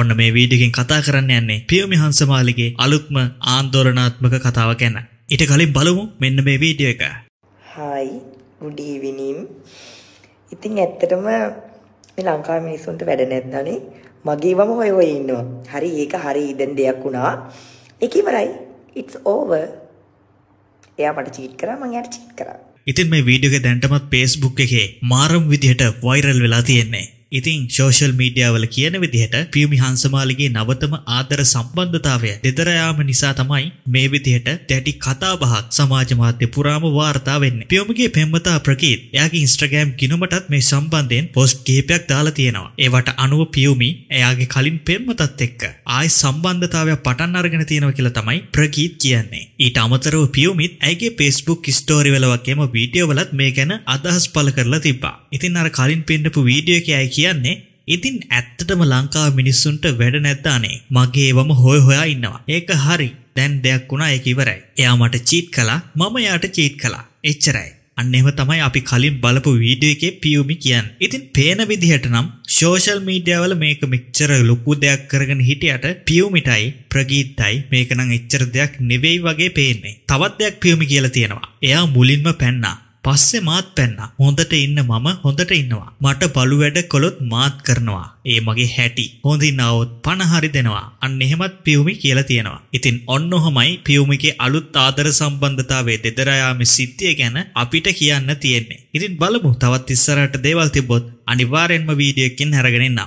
ඔන්න මේ වීඩියෝකින් කතා කරන්න යන්නේ පියමි හංසමාලිගේ අලුත්ම ආන්දෝලනාත්මක කතාව ගැන. ඊට කලින් බලමු මෙන්න මේ වීඩියෝ එක. Hi good evening. ඉතින් ඇත්තටම මේ ලංකාවේ මිනිස්සුන්ට වැඩ නැද්දානේ. මගේවම හොය හොය ඉන්නවා. හරි ඒක හරි ඉදන් දෙයක් වුණා. ඒක ඉවරයි. it's over. එයා මට චීට් කරා මං එයාට චීට් කරා. ඉතින් මේ වීඩියෝ එක දැන්ටමත් Facebook එකේ මාරම් විදිහට වෛරල් වෙලා තියෙන්නේ. ඉතින් ශෝෂල් මීඩියාවල කියන විදිහට පියමි හංසමාලගේ නවතම ආදර සම්බන්ධතාවය දෙදරයාම නිසා තමයි මේ විදිහට දැඩි කතාබහක් සමාජ මාධ්‍ය පුරාම වාර්තා වෙන්නේ. පියමගේ පෙම්වතා ප්‍රකීත් එයාගේ ඉන්ස්ටාග්‍රෑම් ගිණුමටත් මේ සම්බන්ධයෙන් පොස්ට් කිහිපයක් දාලා තියෙනවා. ඒවට අනුව පියමි එයාගේ කලින් පෙම්වතත් එක්ක ආයි සම්බන්ධතාවය පටන් අරගෙන තියෙනවා කියලා තමයි ප්‍රකීත් කියන්නේ. ඊට අමතරව පියමිත් ඇගේ Facebook ස්ටෝරි වල වගේම වීඩියෝ වලත් මේ ගැන අදහස් පළ කරලා තිබ්බා. ඉතින් අර කලින් පෙන්නපු වීඩියෝ එකයි කියන්නේ ඉතින් ඇත්තටම ලංකාව මිනිස්සුන්ට වැඩ නැත්තානේ මගේ වම හොය හොයා ඉන්නවා ඒක හරි දැන් දෙයක් වුණා ඒක ඉවරයි එයා මට චීට් කළා මම එයාට චීට් කළා එච්චරයි අන්න එහෙම තමයි අපි කලින් බලපු වීඩියෝ එකේ පියුමි කියන්නේ. ඉතින් පේන විදිහට නම් සෝෂල් මීඩියා වල මේක මෙච්චර ලොකු දෙයක් කරගෙන හිටියට පියුමිටයි ප්‍රගීත්ටයි මේක නම් එච්චර දෙයක් නෙවෙයි වගේ පේන්නේ. තවත් දෙයක් පියුමි කියලා තියෙනවා. එයා මුලින්ම පැන්නා. පස්සේ මාත් පැන්නා. හොඳට ඉන්න මම හොඳට ඉන්නවා. මට බලු වැඩ කළොත් මාත් කරනවා. ඒ මගේ හැටි. හොඳින් આવොත් 50 හරි දෙනවා. අන්න එහෙමත් පියුමි කියලා තියෙනවා. ඉතින් ඔන්න ඔහමයි පියුමිගේ අලුත් ආදර සම්බන්ධතාවයේ දෙදරා යාමේ සිද්ධිය ගැන අපිට කියන්න තියෙන්නේ. ඉතින් බලමු තවත් ඉස්සරහට දේවල් තිබ්බොත් අනිවාර්යෙන්ම වීඩියෝ එකකින් අරගෙන එන්නම්.